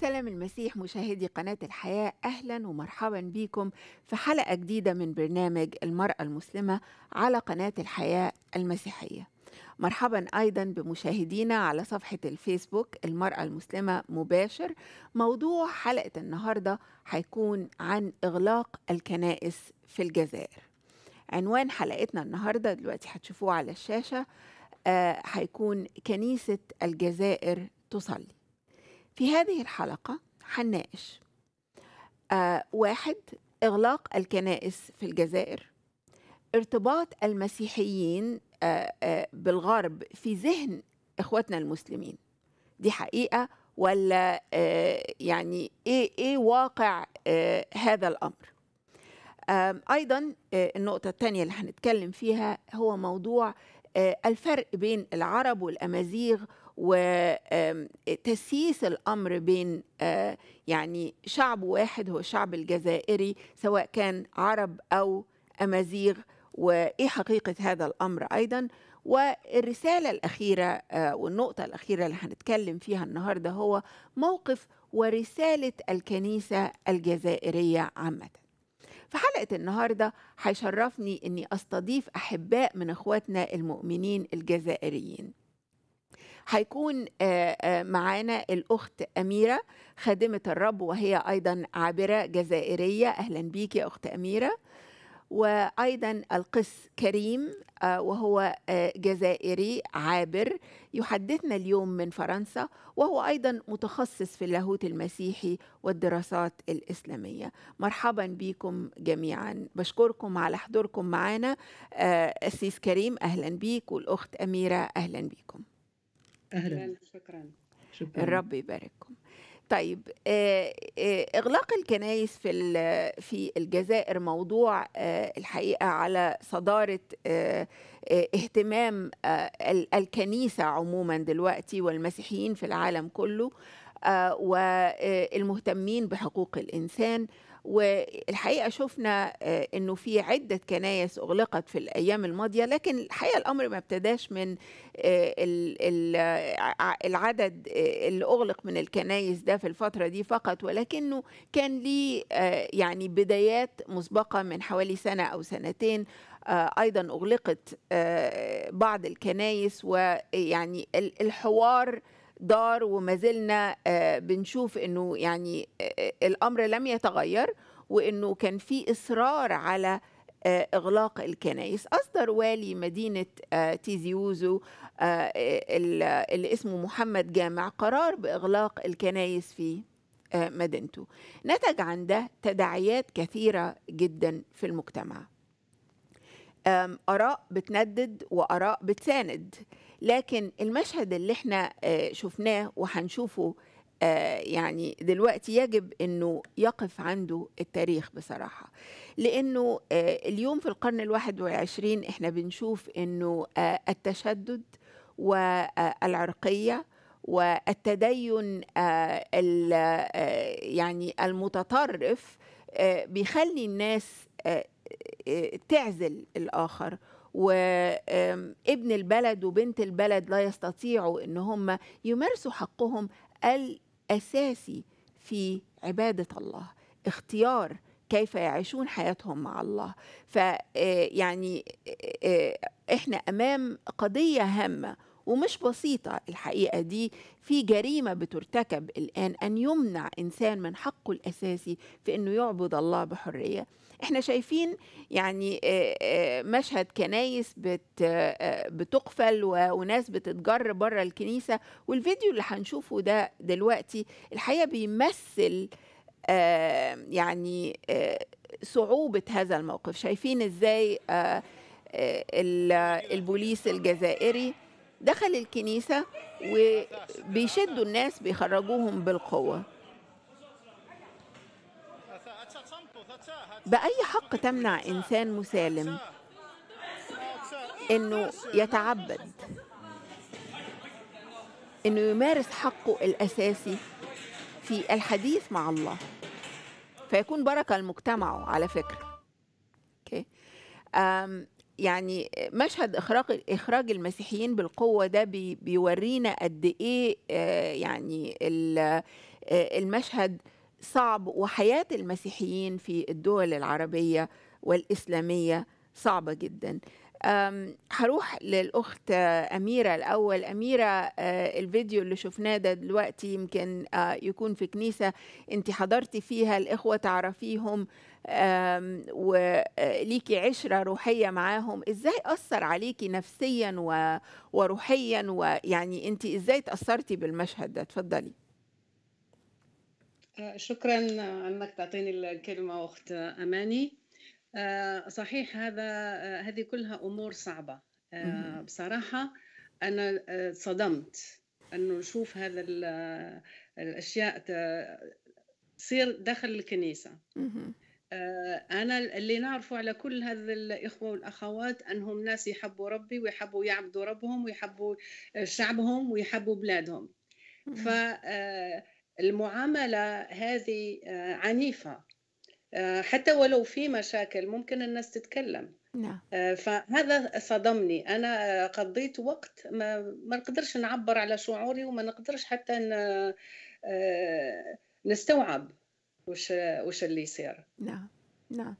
سلام المسيح مشاهدي قناة الحياة أهلا ومرحبا بكم في حلقة جديدة من برنامج المرأة المسلمة على قناة الحياة المسيحية مرحبا أيضا بمشاهدينا على صفحة الفيسبوك المرأة المسلمة مباشر موضوع حلقة النهاردة هيكون عن إغلاق الكنائس في الجزائر عنوان حلقتنا النهاردة دلوقتي هتشوفوه على الشاشة آه، هيكون كنيسة الجزائر تصلي في هذه الحلقة حناقش آه واحد إغلاق الكنائس في الجزائر ارتباط المسيحيين آه آه بالغرب في ذهن إخواتنا المسلمين دي حقيقة ولا آه يعني إيه, إيه واقع آه هذا الأمر آه أيضا آه النقطة الثانية اللي هنتكلم فيها هو موضوع آه، الفرق بين العرب والأمازيغ وتسييس الامر بين يعني شعب واحد هو الشعب الجزائري سواء كان عرب او امازيغ وايه حقيقه هذا الامر ايضا والرساله الاخيره والنقطه الاخيره اللي هنتكلم فيها النهارده هو موقف ورساله الكنيسه الجزائريه عامه في حلقة النهاردة هيشرفني أني أستضيف أحباء من إخواتنا المؤمنين الجزائريين هيكون آه، آه، معانا الأخت أميرة خادمة الرب وهي أيضا عابرة جزائرية أهلا بيك يا أخت أميرة وأيضا القس كريم آه، وهو جزائري عابر يحدثنا اليوم من فرنسا وهو أيضا متخصص في اللاهوت المسيحي والدراسات الإسلامية مرحبا بكم جميعا بشكركم على حضوركم معنا السيس كريم أهلا بيك والأخت أميرة أهلا بكم أهلا شكرا شكرا الرب يبارككم طيب آه، آه، اغلاق الكنائس في في الجزائر موضوع آه، الحقيقه على صداره اهتمام الكنيسه عموما دلوقتي والمسيحيين في العالم كله والمهتمين بحقوق الانسان والحقيقه شفنا آه، انه في عده كنايس اغلقت في الايام الماضيه لكن الحقيقه الامر ما ابتداش من آه، آه، العدد اللي اغلق من الكنايس ده في الفتره دي فقط ولكنه كان ليه يعني بدايات مسبقه من حوالي سنه او سنتين ايضا اغلقت بعض الكنايس ويعني الحوار دار وما زلنا آه، بنشوف انه يعني آه، آه، الامر لم يتغير وانه كان في اصرار على اغلاق الكنائس اصدر والي مدينه تيزيوزو اللي اسمه محمد جامع قرار باغلاق الكنائس في مدينته نتج عن ده تداعيات كثيره جدا في المجتمع اراء بتندد واراء بتساند لكن المشهد اللي احنا آه، شفناه وهنشوفه آه، يعني دلوقتي يجب انه يقف عنده التاريخ بصراحه لانه آه، اليوم في القرن الواحد والعشرين احنا بنشوف انه التشدد والعرقيه والتدين يعني المتطرف بيخلي الناس تعزل الاخر وابن البلد وبنت البلد لا يستطيعوا ان هم يمارسوا حقهم الاساسي في عباده الله اختيار كيف يعيشون حياتهم مع الله فيعني آه، آه، آه، احنا امام قضيه هامه ومش بسيطة الحقيقة دي في جريمة بترتكب الآن أن يمنع إنسان من حقه الأساسي في أنه يعبد الله بحرية احنا شايفين يعني آه، آه، مشهد كنايس آه، بتقفل وناس بتتجر بره الكنيسة والفيديو اللي هنشوفه ده دلوقتي الحقيقة بيمثل يعني صعوبة هذا الموقف شايفين ازاي البوليس الجزائري دخل الكنيسة وبيشدوا الناس بيخرجوهم بالقوة بأي حق تمنع إنسان مسالم إنه يتعبد إنه يمارس حقه الأساسي في الحديث مع الله فيكون بركة لمجتمعه على فكرة okay. يعني مشهد اخراج اخراج المسيحيين بالقوه ده بيورينا قد ايه آه، يعني آه، المشهد صعب وحياه المسيحيين في الدول العربيه والاسلاميه صعبه جدا هروح للاخت اميره الاول اميره آه، الفيديو اللي شفناه ده دلوقتي يمكن يكون في كنيسه انت حضرتي فيها الاخوه تعرفيهم وليكي عشرة روحية معاهم ازاي أثر عليكي نفسيا وروحيا ويعني انت ازاي تأثرتي بالمشهد ده تفضلي آه، شكرا انك تعطيني الكلمه اخت اماني آه، صحيح هذا آه، هذه كلها امور صعبه بصراحه انا صدمت انه نشوف هذا الاشياء تصير داخل الكنيسه آه، أنا اللي نعرفه على كل هذا الإخوة والأخوات أنهم ناس يحبوا ربي ويحبوا يعبدوا ربهم ويحبوا شعبهم ويحبوا بلادهم فالمعاملة آه، هذه آه، عنيفة حتى ولو في مشاكل ممكن الناس تتكلم نعم. فهذا صدمني أنا قضيت وقت ما, ما نقدرش نعبر على شعوري وما نقدرش حتى نستوعب وش وش اللي يصير نعم نعم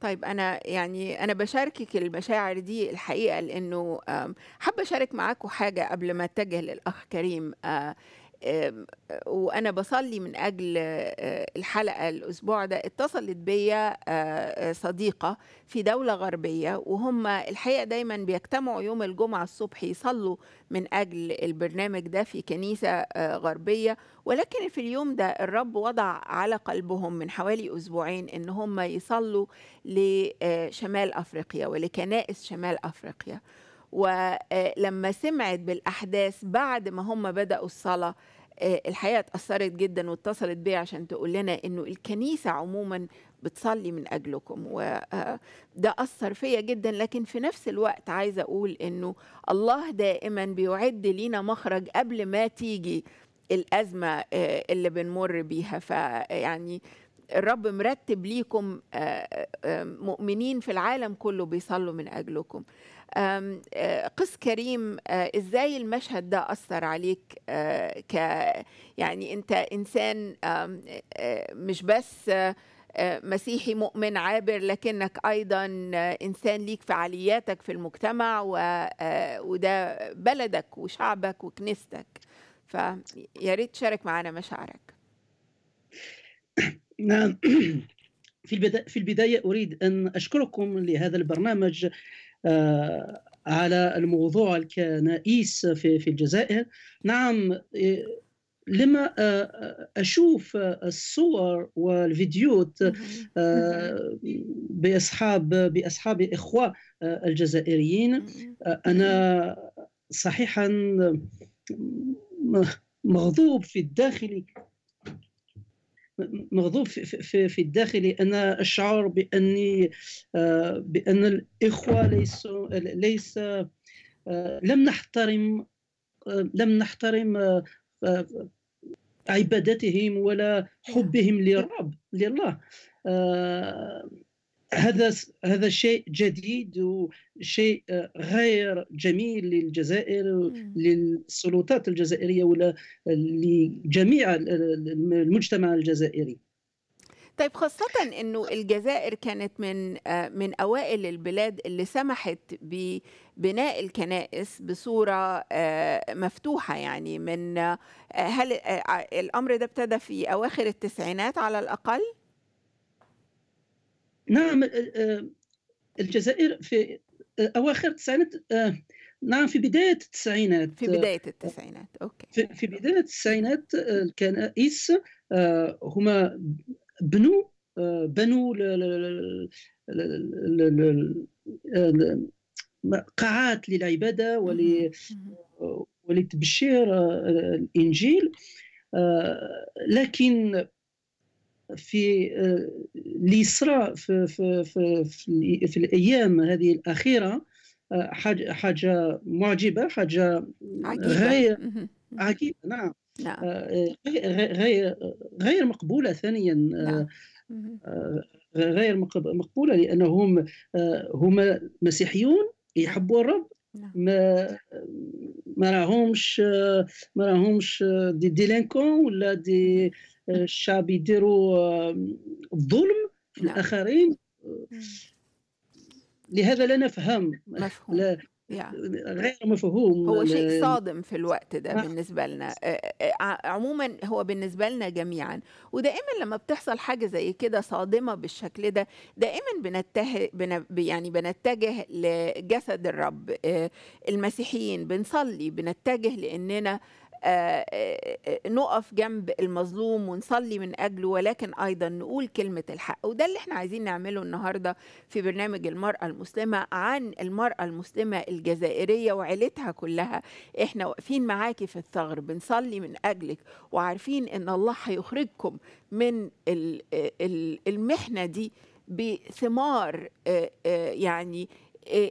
طيب انا يعني انا بشاركك المشاعر دي الحقيقه لانه حابه اشارك معاكم حاجه قبل ما اتجه للاخ كريم آه، وانا بصلي من اجل آه، الحلقه الاسبوع ده اتصلت بيا آه، صديقه في دوله غربيه وهم الحقيقه دايما بيجتمعوا يوم الجمعه الصبح يصلوا من اجل البرنامج ده في كنيسه آه، غربيه ولكن في اليوم ده الرب وضع على قلبهم من حوالي اسبوعين ان هم يصلوا لشمال افريقيا ولكنائس شمال افريقيا ولما آه، سمعت بالأحداث بعد ما هم بدأوا الصلاة آه، الحقيقة اتأثرت جدا واتصلت بي عشان تقول لنا إنه الكنيسة عموما بتصلي من أجلكم وده آه، أثر فيا جدا لكن في نفس الوقت عايزة أقول إنه الله دائما بيعد لينا مخرج قبل ما تيجي الأزمة اللي بنمر بيها فيعني الرب مرتب ليكم آه، آه، آه، مؤمنين في العالم كله بيصلوا من أجلكم قس كريم إزاي المشهد ده أثر عليك ك يعني أنت إنسان مش بس مسيحي مؤمن عابر لكنك ايضا انسان ليك فعالياتك في المجتمع وده بلدك وشعبك وكنيستك فيا ريت تشارك معنا مشاعرك نعم في البداية, في البداية أريد أن أشكركم لهذا البرنامج آه، على الموضوع الكنائس في, في الجزائر نعم آه، لما آه، أشوف الصور والفيديوهات بأصحاب بأصحاب إخوة الجزائريين أنا صحيحا مغضوب في الداخل مغضوب في, في, في الداخل انا اشعر باني آه، بان الاخوه ليسوا ليس آه، لم نحترم آه، لم نحترم عبادتهم ولا نعم. حبهم لرب نعم. لله هذا هذا شيء جديد وشيء آه، غير جميل للجزائر للسلطات الجزائريه ولا لجميع المجتمع الجزائري طيب خاصة انه الجزائر كانت من آه، من اوائل البلاد اللي سمحت ببناء الكنائس بصورة آه، مفتوحة يعني من هل الامر ده ابتدى في اواخر التسعينات على الاقل؟ نعم الجزائر في اواخر التسعينات آه، نعم في بدايه التسعينات في بدايه التسعينات اوكي في, في بدايه التسعينات آه، الكنائس آه، هما بنوا بنوا قاعات للعباده ول ولتبشير الانجيل لكن في اللي آه، صرا في, في, في, في, في الايام هذه الاخيره آه، حاجه حاجه معجبه حاجه آه، غير عجيبه نعم نعم. غير غير مقبوله ثانيا نعم. غير مقبوله لانهم هما مسيحيون يحبوا نعم. الرب نعم. ما ما راهمش ما راهمش دي ديلينكون ولا دي الشعب يديروا الظلم في نعم. الاخرين لهذا لا نفهم مفهوم لا غير مفهوم هو شيء صادم في الوقت ده آه. بالنسبه لنا آه، آه، عموما هو بالنسبه لنا جميعا ودائما لما بتحصل حاجه زي كده صادمه بالشكل ده دائما بنتجه يعني بنتجه لجسد الرب المسيحيين بنصلي بنتجه لاننا آه، آه، آه، نقف جنب المظلوم ونصلي من اجله ولكن ايضا نقول كلمه الحق وده اللي احنا عايزين نعمله النهارده في برنامج المراه المسلمه عن المراه المسلمه الجزائريه وعيلتها كلها احنا واقفين معاكي في الثغر بنصلي من اجلك وعارفين ان الله هيخرجكم من المحنه دي بثمار يعني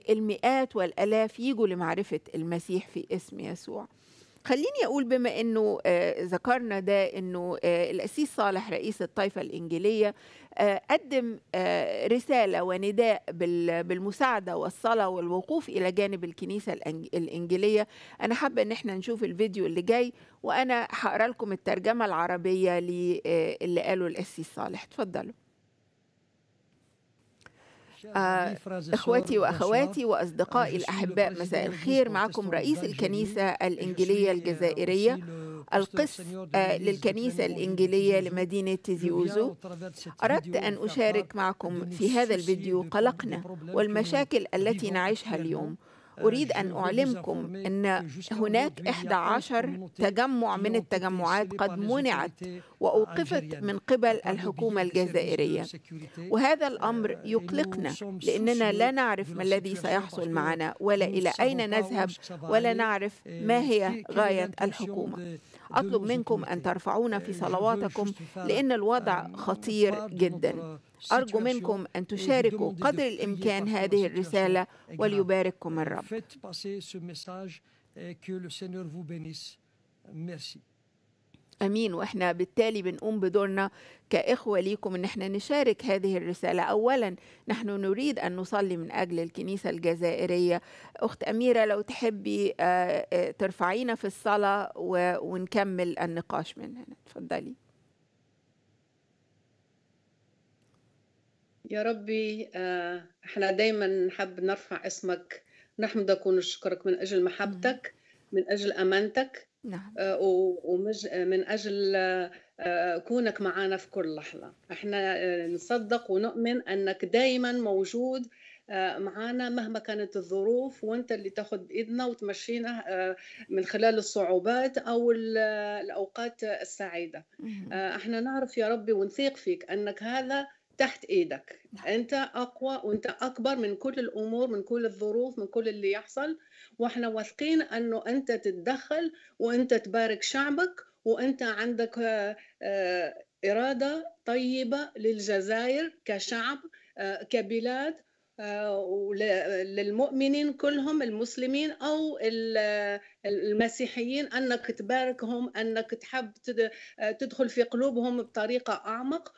المئات والالاف يجوا لمعرفه المسيح في اسم يسوع خليني اقول بما انه آه، ذكرنا ده انه آه، القسيس صالح رئيس الطائفه الانجيليه آه، قدم رساله ونداء بالمساعده والصلاه والوقوف الى جانب الكنيسه الانجيليه انا حابه ان احنا نشوف الفيديو اللي جاي وانا هقرا لكم الترجمه العربيه اللي قاله القسيس صالح اتفضلوا اخواتي وأخواتي وأصدقائي الأحباء مساء الخير معكم رئيس الكنيسة الإنجيلية الجزائرية القس آه، للكنيسة الإنجيلية لمدينة تيزيوزو أردت أن أشارك معكم في هذا الفيديو قلقنا والمشاكل التي نعيشها اليوم أريد أن أعلمكم أن هناك 11 تجمع من التجمعات قد منعت وأوقفت من قبل الحكومة الجزائرية وهذا الأمر يقلقنا لأننا لا نعرف ما الذي سيحصل معنا ولا إلى أين نذهب ولا نعرف ما هي غاية الحكومة أطلب منكم أن ترفعونا في صلواتكم لأن الوضع خطير جدا أرجو منكم أن تشاركوا قدر الإمكان هذه الرسالة وليبارككم الرب امين واحنا بالتالي بنقوم بدورنا كاخوه ليكم ان احنا نشارك هذه الرساله اولا نحن نريد ان نصلي من اجل الكنيسه الجزائريه اخت اميره لو تحبي آه، آه، ترفعينا في الصلاه ونكمل النقاش من هنا تفضلي يا ربي آه، احنا دايما نحب نرفع اسمك نحمدك ونشكرك من اجل محبتك نعم. من اجل امانتك نعم. آه، ومن آه، اجل كونك معنا في كل لحظه احنا نصدق ونؤمن انك دايما موجود معانا مهما كانت الظروف وانت اللي تاخذ بايدنا وتمشينا من خلال الصعوبات او الاوقات السعيده احنا نعرف يا ربي ونثيق فيك انك هذا تحت ايدك نعم. انت اقوى وانت اكبر من كل الامور من كل الظروف من كل اللي يحصل واحنا واثقين انه انت تتدخل وانت تبارك شعبك وانت عندك آه، آه، اراده طيبه للجزائر كشعب آه، كبلاد للمؤمنين كلهم المسلمين او المسيحيين انك تباركهم انك تحب تدخل في قلوبهم بطريقه اعمق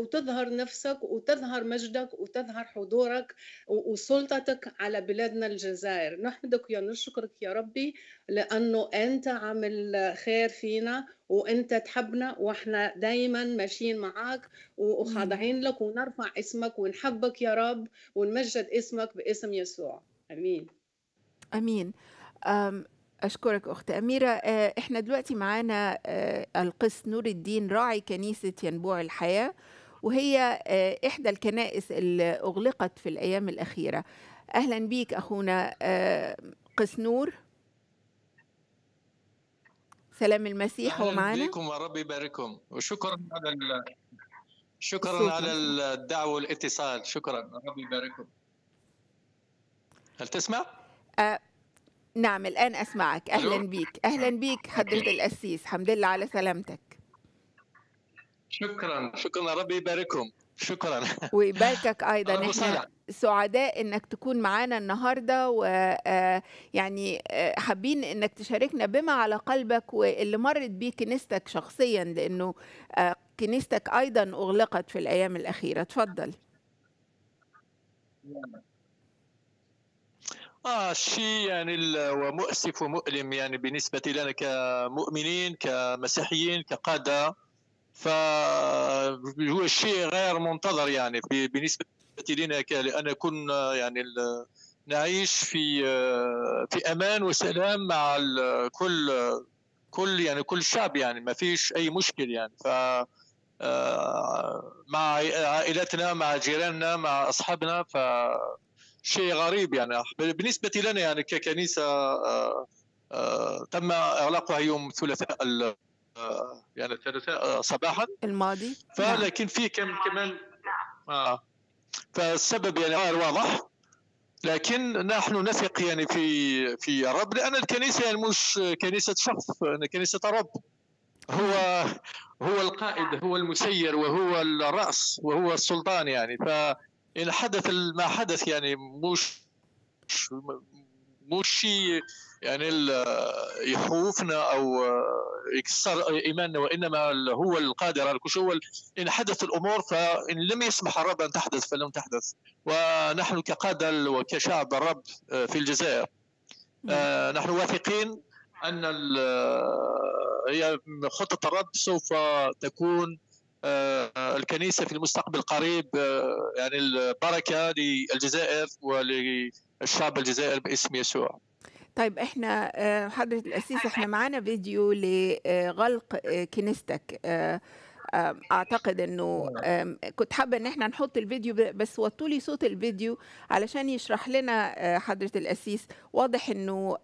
وتظهر نفسك وتظهر مجدك وتظهر حضورك وسلطتك على بلادنا الجزائر نحمدك ونشكرك يا ربي لانه انت عامل خير فينا وانت تحبنا واحنا دايما ماشيين معاك وخاضعين لك ونرفع اسمك ونحبك يا رب ونمجد اسمك باسم يسوع امين امين أشكرك أخت أميرة آه، إحنا دلوقتي معانا آه، القس نور الدين راعي كنيسة ينبوع الحياة وهي آه، إحدى الكنائس اللي أغلقت في الأيام الأخيرة أهلا بيك أخونا قس نور سلام المسيح هو معنا أهلا بكم ورب يبارككم وشكرا على شكرا على الدعوة والاتصال شكرا ربي يبارككم هل تسمع؟ أه نعم الآن أسمعك أهلا بيك أهلا بيك حضرة القسيس حمد لله على سلامتك شكرا شكرا ربي يبارككم شكرا ويباركك ايضا احنا سعداء انك تكون معانا النهارده ويعني آه، آه، حابين انك تشاركنا بما على قلبك واللي مرت بيه كنيستك شخصيا لانه آه، كنيستك ايضا اغلقت في الايام الاخيره اتفضل نعم. آه الشيء يعني ومؤسف ومؤلم يعني بالنسبة لنا كمؤمنين كمسيحيين كقادة فهو شيء غير منتظر يعني بالنسبة لنا لأن كنا يعني نعيش في آه، في أمان وسلام مع كل كل يعني كل شعب يعني ما فيش أي مشكل يعني ف آه، مع عائلتنا مع جيراننا مع أصحابنا ف شيء غريب يعني بالنسبه لنا يعني ككنيسه آه، آه، تم اغلاقها يوم ثلاثاء آه، يعني الثلاثاء صباحا الماضي نعم. فلكن في كم كمان آه فالسبب يعني غير واضح لكن نحن نثق يعني في في الرب لان الكنيسه يعني مش كنيسه شخص يعني كنيسه رب هو هو القائد هو المسير وهو الراس وهو السلطان يعني ف ان حدث ما حدث يعني مش مش شيء يعني يخوفنا او يكسر ايماننا وانما هو القادر على كل شيء ان حدث الامور فان لم يسمح الرب ان تحدث فلم تحدث ونحن كقاده وكشعب الرب في الجزائر نعم. آه، نحن واثقين ان هي خطه الرب سوف تكون آه، الكنيسه في المستقبل القريب آه، يعني البركه للجزائر وللشعب الجزائر باسم يسوع طيب احنا آه، حضرة الأسيس احنا معانا فيديو لغلق كنيستك اعتقد انه كنت حابه ان احنا نحط الفيديو بس وطوا لي صوت الفيديو علشان يشرح لنا حضره القسيس واضح انه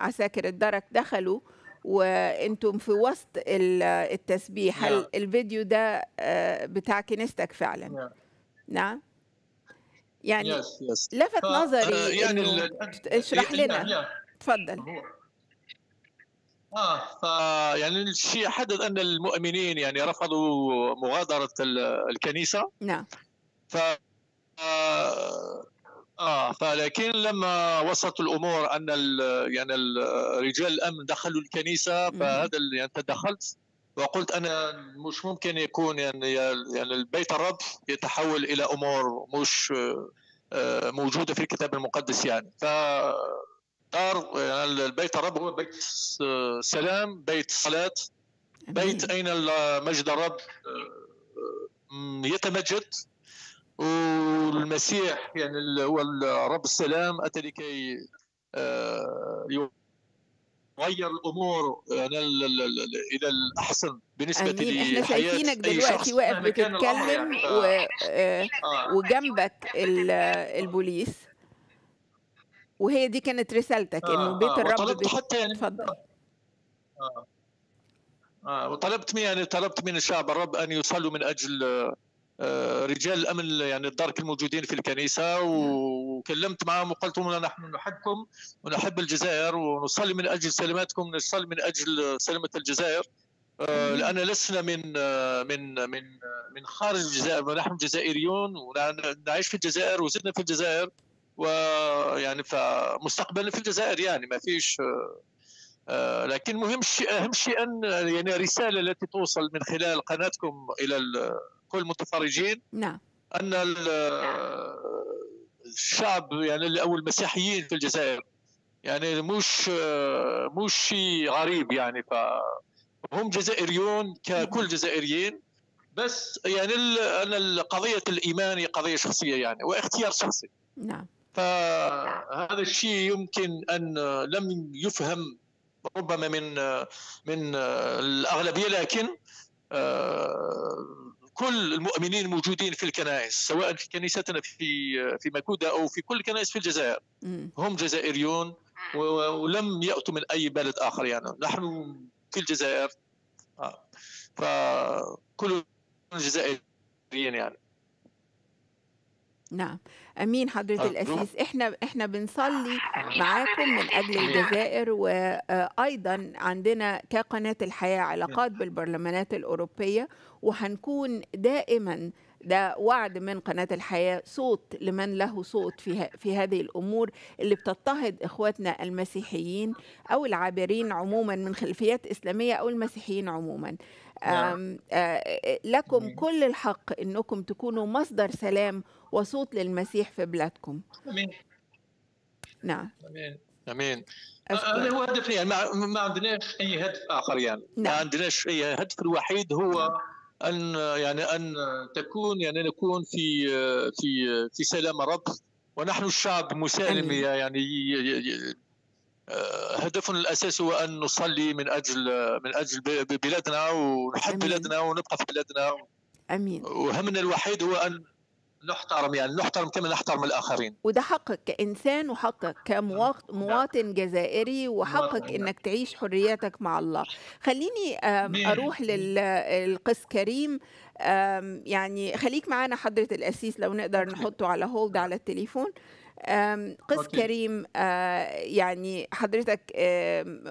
عساكر الدرك دخلوا وانتم في وسط التسبيح هل نعم. الفيديو ده آه، بتاع كنيستك فعلا نعم, نعم؟ يعني لفت نظري آه، يعني اشرح يعني لنا نعم. تفضل اه ف يعني الشيء حدث ان المؤمنين يعني رفضوا مغادره الكنيسه نعم ف آه، اه فلكن لما وصلت الامور ان الـ يعني الـ رجال الامن دخلوا الكنيسه فهذا اللي يعني تدخلت وقلت انا مش ممكن يكون يعني يعني البيت الرب يتحول الى امور مش آه، موجوده في الكتاب المقدس يعني ف دار يعني البيت الرب هو بيت سلام بيت صلاه بيت اين مجد الرب آه، يتمجد والمسيح يعني هو رب السلام أتى لكي آه، يغير الامور يعني الى الاحسن بالنسبه أمين. احنا شايفينك دلوقتي واقف بتتكلم يعني. آه. آه، وجنبك البوليس وهي دي كانت رسالتك آه. انه بيت الرب وطلبت بيت... حتى يعني اتفضل آه. آه. وطلبت من يعني طلبت من الشعب الرب ان يصلوا من اجل رجال الامن يعني الدرك الموجودين في الكنيسه وكلمت معهم وقلت لهم نحن نحبكم ونحب الجزائر ونصلي من اجل سلامتكم نصلي من اجل سلامه الجزائر آه، لان لسنا من آه، من من من خارج الجزائر ونحن جزائريون ونعيش في الجزائر وزدنا في الجزائر ويعني فمستقبلنا في الجزائر يعني ما فيش آه، لكن مهم شيء اهم شيء ان يعني الرساله التي توصل من خلال قناتكم الى كل المتفرجين نعم ان الشعب يعني او المسيحيين في الجزائر يعني مش مش شيء غريب يعني فهم جزائريون ككل نعم. جزائريين بس يعني انا قضيه الايمان قضيه شخصيه يعني واختيار شخصي نعم فهذا الشيء يمكن ان لم يفهم ربما من من الاغلبيه لكن آه، كل المؤمنين الموجودين في الكنائس سواء في كنيستنا في في ماكودا او في كل الكنائس في الجزائر هم جزائريون ولم ياتوا من اي بلد اخر يعني نحن في الجزائر آه. فكل الجزائريين يعني نعم امين حضره آه. الاسيس احنا احنا بنصلي معاكم من اجل الجزائر وايضا آه، عندنا كقناه الحياه علاقات بالبرلمانات الاوروبيه وهنكون دائما ده وعد من قناة الحياة صوت لمن له صوت في, في هذه الأمور اللي بتضطهد إخواتنا المسيحيين أو العابرين عموما من خلفيات إسلامية أو المسيحيين عموما نعم. آم آم آه، لكم كل الحق أنكم تكونوا مصدر سلام وصوت للمسيح في بلادكم أمين نعم أمين امين أه، أه، هو هدفنا يعني ما, ما عندناش اي هدف اخر يعني نعم. ما عندناش اي هدف الوحيد هو نعم. ان يعني ان تكون يعني نكون في في في سلام رب ونحن الشعب مسالم يعني آه، هدفنا الاساسي هو ان نصلي من اجل من اجل بلادنا ونحب بلادنا ونبقى في بلادنا امين وهمنا الوحيد هو ان نحترم يعني نحترم كما نحترم الاخرين وده حقك كانسان وحقك كمواطن نعم. جزائري وحقك نعم. انك تعيش حريتك مع الله خليني اروح للقس كريم يعني خليك معانا حضره الاسيس لو نقدر نحطه على هولد على التليفون قس كريم آه، يعني حضرتك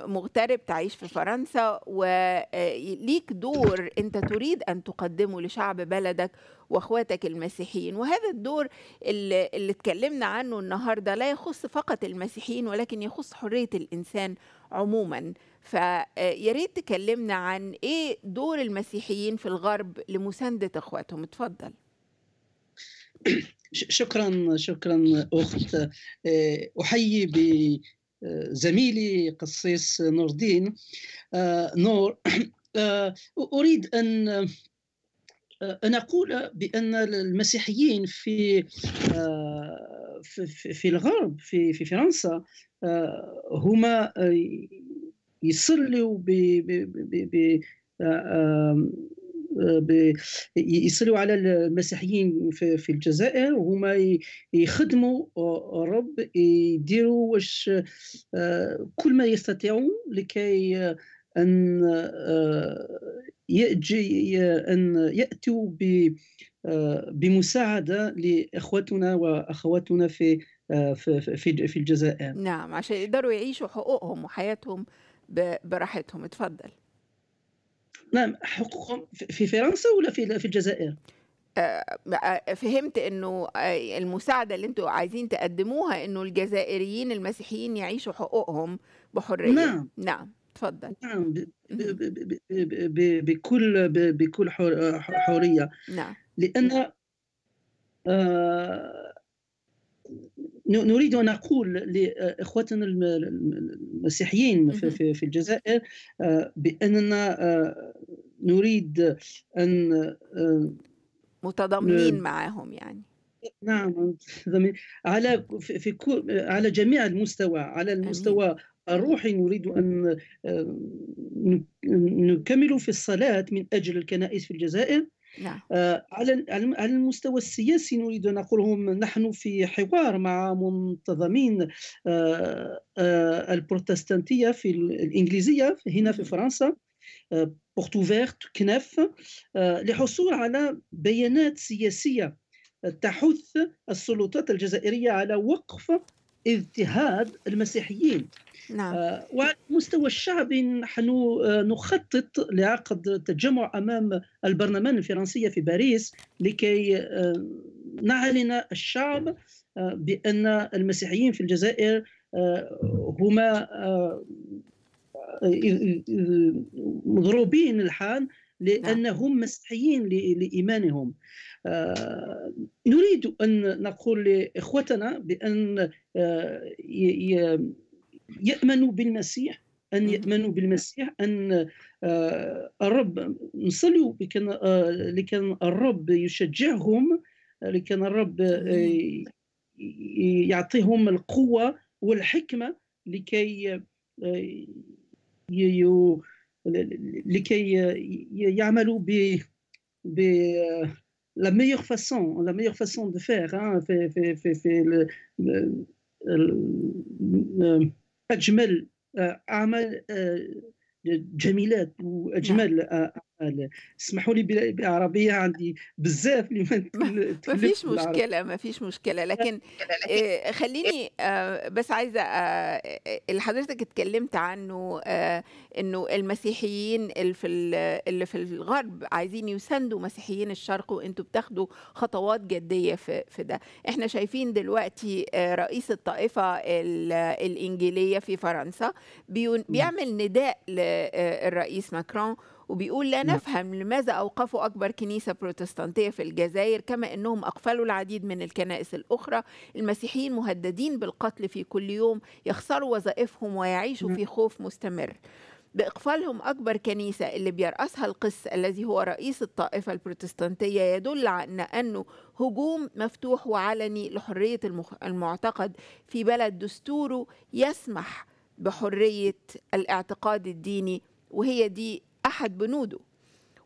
مغترب تعيش في فرنسا وليك آه، دور انت تريد ان تقدمه لشعب بلدك واخواتك المسيحيين وهذا الدور اللي, اتكلمنا عنه النهارده لا يخص فقط المسيحيين ولكن يخص حريه الانسان عموما فياريت آه، تكلمنا عن ايه دور المسيحيين في الغرب لمسانده اخواتهم اتفضل شكرا شكرا اخت آه، احيي بزميلي قصيص نور الدين آه، نور آه، اريد ان ان اقول بان المسيحيين في في الغرب في في فرنسا هما يصلوا ب يصلوا على المسيحيين في الجزائر وهما يخدموا الرب يديروا واش كل ما يستطيعون لكي ان يأتي ان ياتوا بمساعده لاخوتنا واخواتنا في في في الجزائر نعم عشان يقدروا يعيشوا حقوقهم وحياتهم براحتهم تفضل نعم حقوقهم في فرنسا ولا في في الجزائر أه، فهمت انه أه، المساعده اللي انتم عايزين تقدموها انه الجزائريين المسيحيين يعيشوا حقوقهم بحريه نعم نعم تفضل نعم ب ب ب بكل بكل حريه نعم لان آه نريد ان اقول لاخوتنا آه، المسيحيين في الجزائر آه، باننا آه، نريد ان متضامنين معهم يعني نعم على في كل على جميع المستوى على المستوى الروحي نريد ان نكمل في الصلاه من اجل الكنائس في الجزائر نعم. آه، على المستوى السياسي نريد ان نقولهم نحن في حوار مع منتظمين آه، آه، البروتستانتيه في الانجليزيه هنا في فرنسا بورت اوفيرت كناف للحصول على بيانات سياسيه تحث السلطات الجزائريه على وقف اضطهاد المسيحيين نعم. آه وعلى مستوى الشعب نحن آه، نخطط لعقد تجمع امام البرلمان الفرنسي في باريس لكي آه نعلن الشعب آه، بان المسيحيين في الجزائر آه، هما مضروبين الحال نعم. لانهم مسيحيين لايمانهم آه، نريد أن نقول لإخوتنا بأن آه، يأمنوا بالمسيح أن يأمنوا بالمسيح أن آه، الرب نصلي لكن الرب يشجعهم لكن الرب يعطيهم القوة والحكمة لكي لكي يعملوا ب ب la meilleure façon, la meilleure façon de faire, hein, fait, fait, fait, fait le, le, le, أجمل أعمال جميلات وأجمل اسمحوا لي بالعربيه عندي بزاف اللي ما فيش مشكله ما فيش مشكله لكن آه، خليني آه، بس عايزه آه، اللي حضرتك اتكلمت عنه انه المسيحيين اللي في اللي في الغرب عايزين يساندوا مسيحيين الشرق وانتوا بتاخدوا خطوات جديه في في ده احنا شايفين دلوقتي رئيس الطائفه الانجيليه في فرنسا بيعمل نداء للرئيس ماكرون وبيقول لا نعم. نفهم لماذا أوقفوا أكبر كنيسة بروتستانتية في الجزائر كما أنهم أقفلوا العديد من الكنائس الأخرى المسيحيين مهددين بالقتل في كل يوم يخسروا وظائفهم ويعيشوا نعم. في خوف مستمر بإقفالهم أكبر كنيسة اللي بيرأسها القس الذي هو رئيس الطائفة البروتستانتية يدل على أنه هجوم مفتوح وعلني لحرية المعتقد في بلد دستوره يسمح بحرية الاعتقاد الديني وهي دي أحد بنوده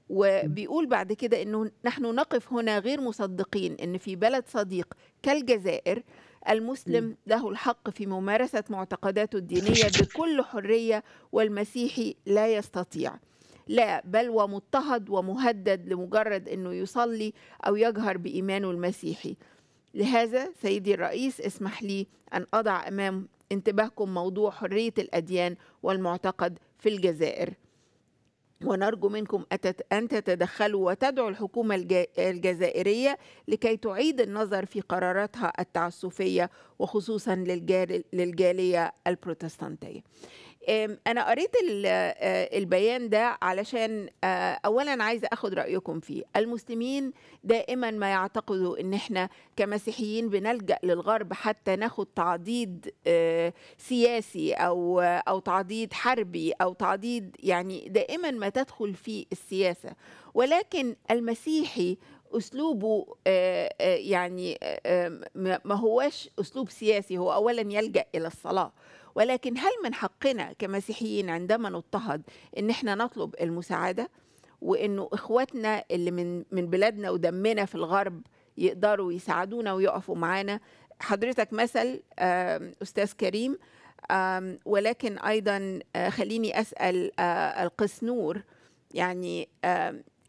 وبيقول بعد كده أنه نحن نقف هنا غير مصدقين أن في بلد صديق كالجزائر المسلم له الحق في ممارسة معتقداته الدينية بكل حرية والمسيحي لا يستطيع لا بل ومضطهد ومهدد لمجرد أنه يصلي أو يجهر بإيمانه المسيحي لهذا سيدي الرئيس اسمح لي أن أضع أمام انتباهكم موضوع حرية الأديان والمعتقد في الجزائر ونرجو منكم أن تتدخلوا وتدعوا الحكومة الجزائرية لكي تعيد النظر في قراراتها التعسفية وخصوصا للجالية البروتستانتية انا قريت آه، البيان ده علشان آه، اولا عايزه اخد رايكم فيه المسلمين دائما ما يعتقدوا ان احنا كمسيحيين بنلجا للغرب حتى ناخد تعضيد آه، سياسي او او تعضيد حربي او تعضيد يعني دائما ما تدخل في السياسه ولكن المسيحي اسلوبه يعني ما هوش اسلوب سياسي هو اولا يلجا الى الصلاه ولكن هل من حقنا كمسيحيين عندما نضطهد ان احنا نطلب المساعده وانه اخواتنا اللي من من بلادنا ودمنا في الغرب يقدروا يساعدونا ويقفوا معانا حضرتك مثل استاذ كريم ولكن ايضا آه، خليني اسال آه، نور يعني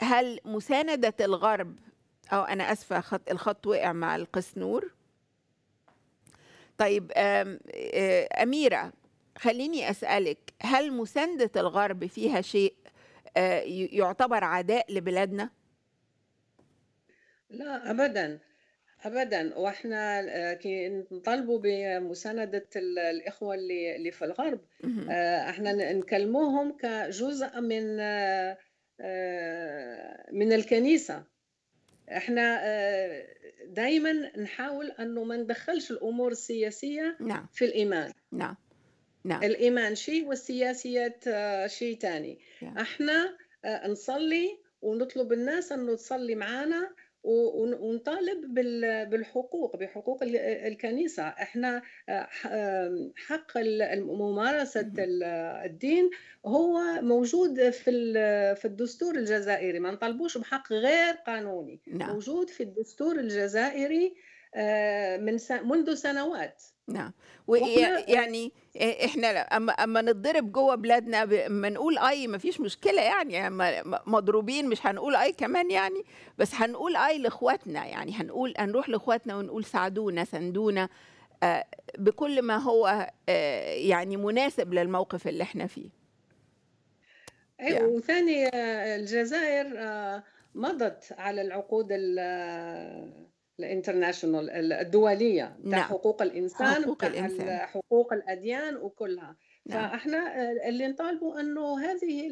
هل مسانده الغرب او انا اسفه خط الخط وقع مع نور طيب آه، أميرة خليني أسألك هل مساندة الغرب فيها شيء آه، يعتبر عداء لبلادنا؟ لا أبداً ابدا واحنا آه، نطالبوا بمسانده الاخوه اللي اللي في الغرب احنا نكلموهم كجزء من من الكنيسه احنا آه، دائما نحاول انه ما ندخلش الامور السياسيه نعم. في الايمان نعم نعم الايمان شيء والسياسيات آه، شيء ثاني احنا آه، نصلي ونطلب الناس انه تصلي معنا ونطالب بالحقوق بحقوق الكنيسة احنا آه، حق ممارسة الدين هو موجود في في الدستور الجزائري ما نطالبوش بحق غير قانوني نعم. موجود في الدستور الجزائري آه، من منذ سنوات نعم ويعني يعني، احنا اما اما نتضرب جوه بلادنا اما نقول اي ما فيش مشكله يعني اما يعني مضروبين مش هنقول اي كمان يعني بس هنقول اي لاخواتنا يعني هنقول هنروح لاخواتنا ونقول ساعدونا سندونا آه، بكل ما هو آه، يعني مناسب للموقف اللي احنا فيه أيوة، يعني. وثاني آه، الجزائر مضت على العقود الانترناشونال الدوليه تاع نعم. حقوق الانسان حقوق الانسان حقوق الاديان وكلها نعم. فاحنا اللي نطالبوا انه هذه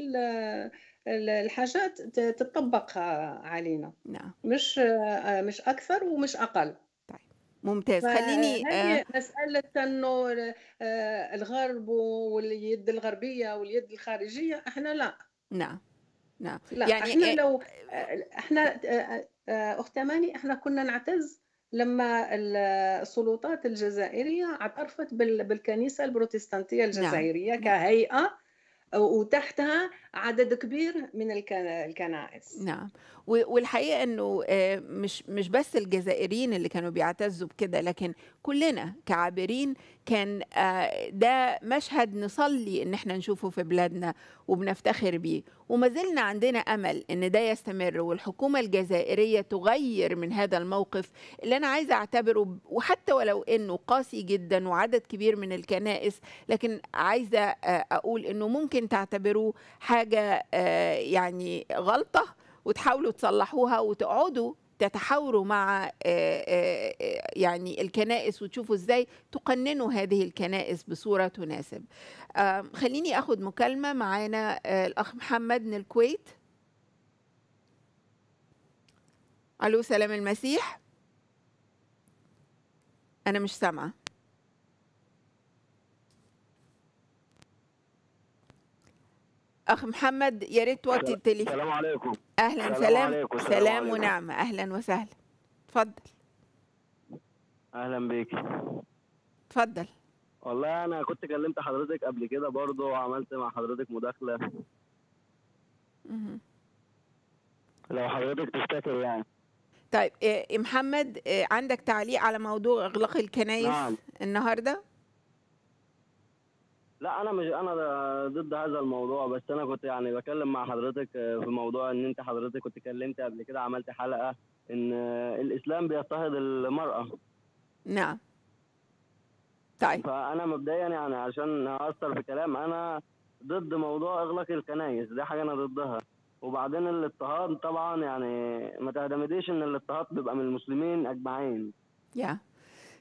الحاجات تطبق علينا نعم. مش آه، مش اكثر ومش اقل طيب. ممتاز خليني آه، هذه مسألة أنه آه، الغرب واليد الغربية واليد الخارجية احنا لا نعم نعم لا يعني احنا إيه؟ لو احنا آه، اخت اماني احنا كنا نعتز لما السلطات الجزائريه اعترفت بالكنيسه البروتستانتيه نعم. الجزائريه نعم. كهيئه وتحتها عدد كبير من الكنائس نعم والحقيقه انه آه، مش مش بس الجزائريين اللي كانوا بيعتزوا بكده لكن كلنا كعابرين كان آه، ده مشهد نصلي ان احنا نشوفه في بلادنا وبنفتخر بيه وما زلنا عندنا امل ان ده يستمر والحكومه الجزائريه تغير من هذا الموقف اللي انا عايزه اعتبره وحتى ولو انه قاسي جدا وعدد كبير من الكنائس لكن عايزه آه، اقول انه ممكن تعتبروه حاجة حاجه آه، يعني غلطه وتحاولوا تصلحوها وتقعدوا تتحاوروا مع آه، آه، يعني الكنائس وتشوفوا ازاي تقننوا هذه الكنائس بصوره تناسب خليني اخد مكالمه معانا الاخ محمد من الكويت الو سلام المسيح انا مش سامعه اخ محمد يا ريت توطي التليفون السلام عليكم اهلا سلام سلام, عليكم. سلام, سلام ونعمه اهلا وسهلا اتفضل اهلا بيك اتفضل والله انا كنت كلمت حضرتك قبل كده برضه وعملت مع حضرتك مداخله لو حضرتك تفتكر يعني طيب إيه،, إيه محمد إيه عندك تعليق على موضوع اغلاق الكنايس نعم. النهارده لا انا مش انا ضد هذا الموضوع بس انا كنت يعني بكلم مع حضرتك في موضوع ان انت حضرتك كنت اتكلمت قبل كده عملت حلقه ان الاسلام بيضطهد المراه نعم طيب فانا مبدئيا يعني عشان هاثر في كلام انا ضد موضوع اغلاق الكنايس دي حاجه انا ضدها وبعدين الاضطهاد طبعا يعني ما تعتمديش ان الاضطهاد بيبقى من المسلمين اجمعين يا yeah.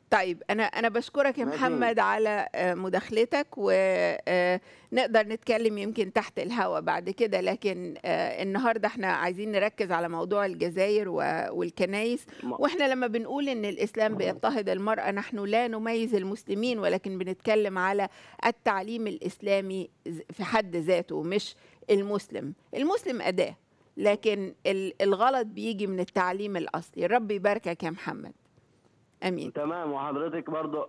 طيب انا انا بشكرك يا محمد على آه، مداخلتك ونقدر آه، نتكلم يمكن تحت الهواء بعد كده لكن آه، النهارده احنا عايزين نركز على موضوع الجزائر والكنائس واحنا لما بنقول ان الاسلام بيضطهد المراه نحن لا نميز المسلمين ولكن بنتكلم على التعليم الاسلامي في حد ذاته مش المسلم المسلم اداه لكن الغلط بيجي من التعليم الاصلي ربي يباركك يا محمد امين تمام وحضرتك برضو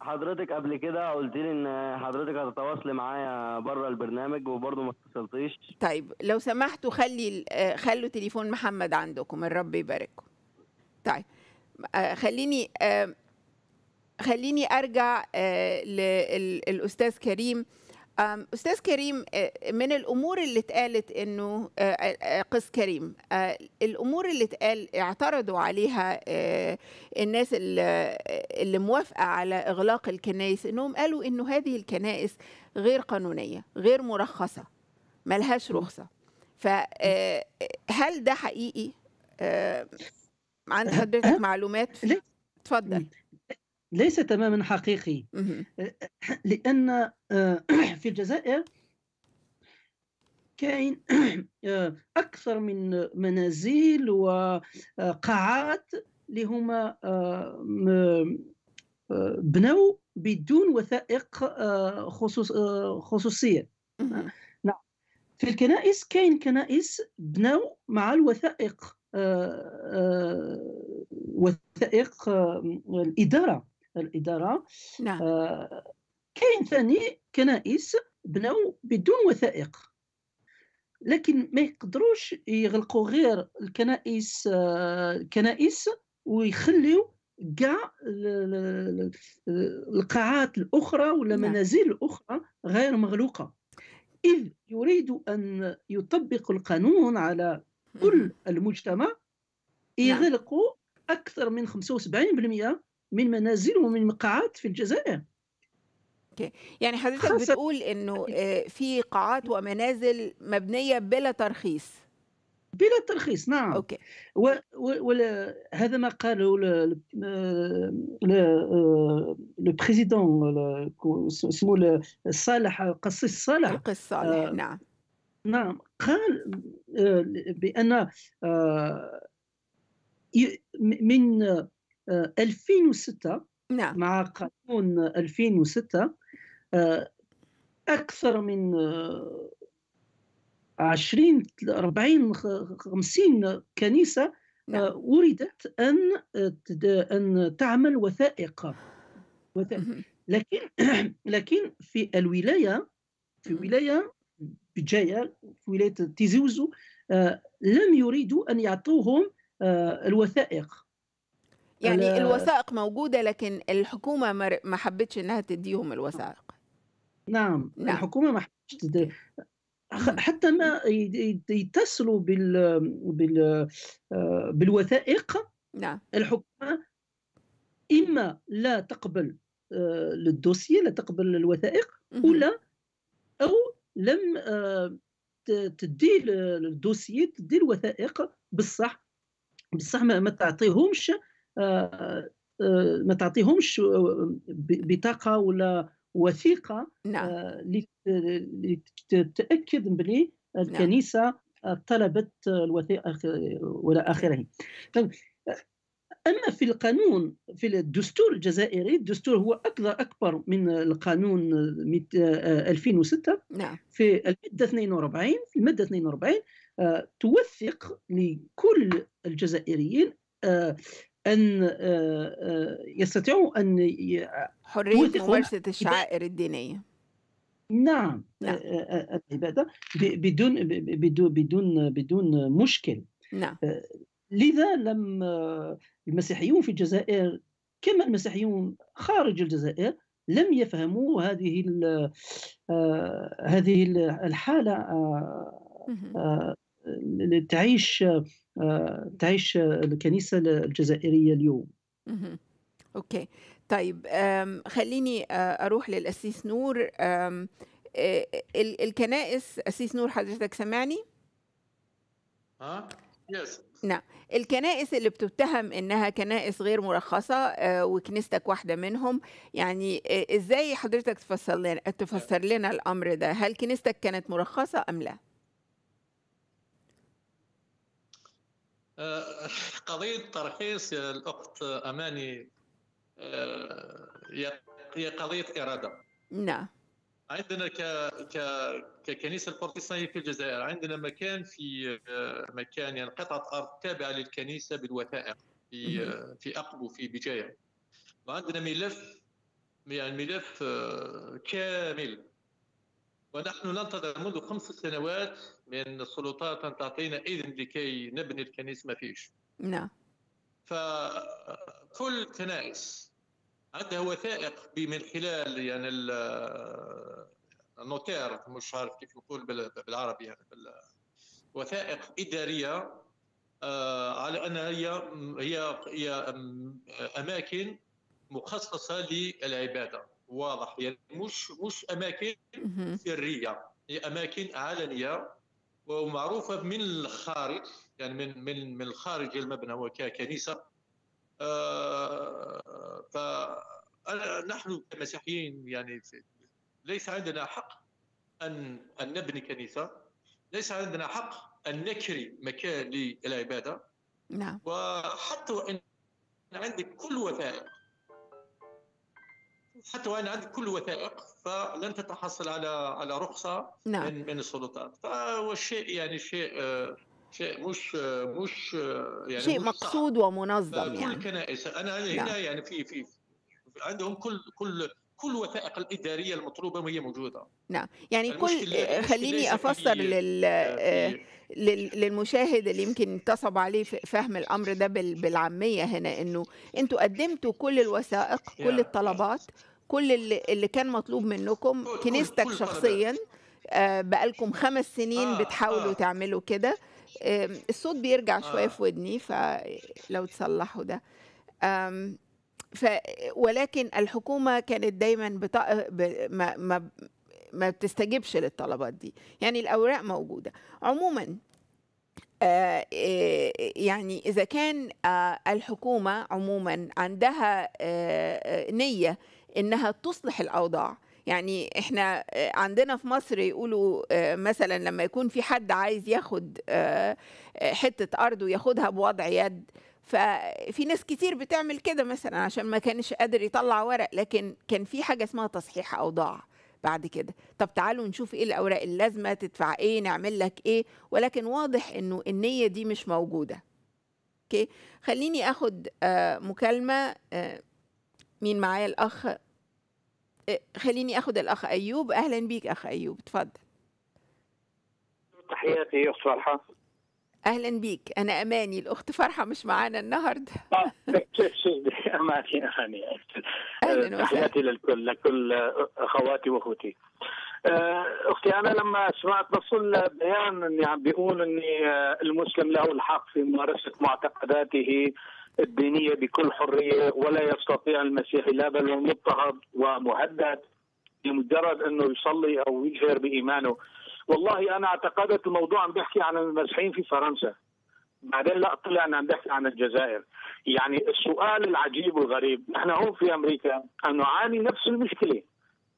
حضرتك قبل كده قلت لي ان حضرتك هتتواصلي معايا بره البرنامج وبرضه ما اتصلتيش طيب لو سمحتوا خلي آه، خلوا تليفون محمد عندكم الرب يبارككم طيب آه، خليني آه، خليني ارجع للاستاذ كريم استاذ كريم آه، من الامور اللي اتقالت انه آه، آه، قس كريم الامور اللي اتقال اعترضوا عليها الناس اللي موافقه على اغلاق الكنائس انهم قالوا انه هذه الكنائس غير قانونيه غير مرخصه ملهاش رخصه فهل ده حقيقي عند حضرتك معلومات اتفضل ليس تماما حقيقي لان آه، في الجزائر كاين آه، اكثر من منازل وقاعات اللي هما آه، بنوا بدون وثائق خصوصيه نعم في الكنائس كاين كنائس بنوا مع الوثائق وثائق الاداره الاداره نعم. آه كاين ثاني كنائس بنوا بدون وثائق لكن ما يقدروش يغلقوا غير الكنائس الكنائس آه، ويخليو كاع القاعات الاخرى ولا المنازل نعم. الاخرى غير مغلوقه اذ يريد ان يطبق القانون على كل المجتمع نعم. يغلقوا اكثر من 75% من منازل ومن مقاعات في الجزائر اوكي يعني حضرتك بتقول انه آه، في قاعات ومنازل مبنيه بلا ترخيص بلا ترخيص نعم اوكي و... هذا ما قاله ل... لو بريزيدون آه، اسمه صالح قصيص صالح قصيص صالح آه، نعم نعم قال بان من 2006 آه، نعم. مع قانون 2006 آه، أكثر من 20 40 50 كنيسة آه، نعم. وردت أن أن تعمل وثائق, وثائق. لكن لكن في الولاية في ولاية بجاية في ولاية تيزيوزو لم يريدوا أن يعطوهم الوثائق يعني الوثائق موجودة لكن الحكومة ما حبتش إنها تديهم الوثائق نعم, نعم. الحكومة ما حبتش تدي نعم. حتى ما يتصلوا بال بال آه، بالوثائق نعم الحكومة إما لا تقبل آه، للدوسية لا تقبل الوثائق ولا أو لم آه، تدي الدوسية تدي الوثائق بالصح بصح ما تعطيهمش آه، آه، ما تعطيهمش آه، بطاقه ولا وثيقه نعم. لتتاكد بلي الكنيسه نعم. طلبت الوثيقه والى اخره طيب، اما في القانون في الدستور الجزائري الدستور هو اكثر اكبر من القانون 2006 نعم. في الماده 42 في الماده 42 توثق لكل الجزائريين ان آه، آه، يستطيعوا ان حريه ممارسه الشعائر الدينيه نعم, آه، نعم. العباده بدون بدون بدون بدون مشكل نعم لذا لم المسيحيون في الجزائر كما المسيحيون خارج الجزائر لم يفهموا هذه هذه الحاله تعيش آه، تعيش الكنيسه الجزائريه اليوم اوكي طيب خليني آه، اروح للاسيس نور آه، الكنائس اسيس نور حضرتك سامعني ها يس نعم الكنائس اللي بتتهم انها كنائس غير مرخصه وكنيستك واحده منهم يعني ازاي حضرتك تفسر لنا تفسر لنا الامر ده هل كنيستك كانت مرخصه ام لا آه، قضيه ترخيص الاخت اماني آه، هي قضيه اراده نعم عندنا ك ك ككنيسه البروتستانيه في الجزائر عندنا مكان في آه، مكان يعني قطعه ارض تابعه للكنيسه بالوثائق في في اقبو في بجايه وعندنا ملف يعني ملف كامل ونحن ننتظر منذ خمس سنوات من السلطات أن تعطينا إذن لكي نبني الكنيسة ما فيش نعم فكل كنائس عندها وثائق من خلال يعني النوتير مش عارف كيف نقول بالعربي يعني وثائق إدارية آه، على أنها هي هي هي أماكن مخصصة للعبادة واضح يعني مش مش اماكن سريه هي اماكن علنيه ومعروفه من الخارج يعني من من من الخارج المبنى وككنيسه آه فنحن كمسيحيين يعني ليس عندنا حق ان ان نبني كنيسه ليس عندنا حق ان نكري مكان للعباده نعم وحتى وان عندك كل وثائق حتى وان عندك كل الوثائق فلن تتحصل على على رخصه نعم. من من السلطات فهو شيء يعني شيء شيء مش مش يعني شيء مش مقصود ومنظم كل يعني كل كنائس انا هنا نعم. يعني في في عندهم كل كل كل الوثائق الاداريه المطلوبه وهي موجوده نعم يعني كل آه، خليني افسر آه، آه، لل... للمشاهد اللي يمكن تصب عليه فهم الامر ده بالعاميه هنا انه انتوا قدمتوا كل الوثائق كل الطلبات كل اللي, كان مطلوب منكم كنيستك شخصيا بقالكم خمس سنين بتحاولوا تعملوا كده الصوت بيرجع شويه في ودني فلو تصلحوا ده ف ولكن الحكومه كانت دايما بتا... ب... ما... ما ما بتستجبش للطلبات دي يعني الاوراق موجوده عموما آه، آه، يعني اذا كان آه، الحكومه عموما عندها نيه انها تصلح الاوضاع يعني احنا عندنا في مصر يقولوا مثلا لما يكون في حد عايز ياخد حته ارض وياخدها بوضع يد ففي ناس كتير بتعمل كده مثلا عشان ما كانش قادر يطلع ورق لكن كان في حاجه اسمها تصحيح اوضاع بعد كده طب تعالوا نشوف ايه الاوراق اللازمه تدفع ايه نعمل لك ايه ولكن واضح انه النيه دي مش موجوده اوكي خليني اخد آه مكالمه آه مين معايا الاخ آه خليني اخد الاخ ايوب اهلا بيك اخ ايوب اتفضل تحياتي اخت فرحه اهلا بيك انا اماني الاخت فرحه مش معانا النهارده آه، اماني اماني اهلا آه، تحياتي للكل لكل اخواتي واخوتي آه، اختي انا لما سمعت نص البيان اني عم بيقول ان المسلم له الحق في ممارسه معتقداته الدينيه بكل حريه ولا يستطيع المسيحي لا بل هو مضطهد ومهدد لمجرد انه يصلي او يجهر بايمانه والله انا اعتقدت الموضوع عم بيحكي عن المسيحيين في فرنسا بعدين لا طلع عم بيحكي عن الجزائر يعني السؤال العجيب والغريب نحن هون في امريكا عم نعاني نفس المشكله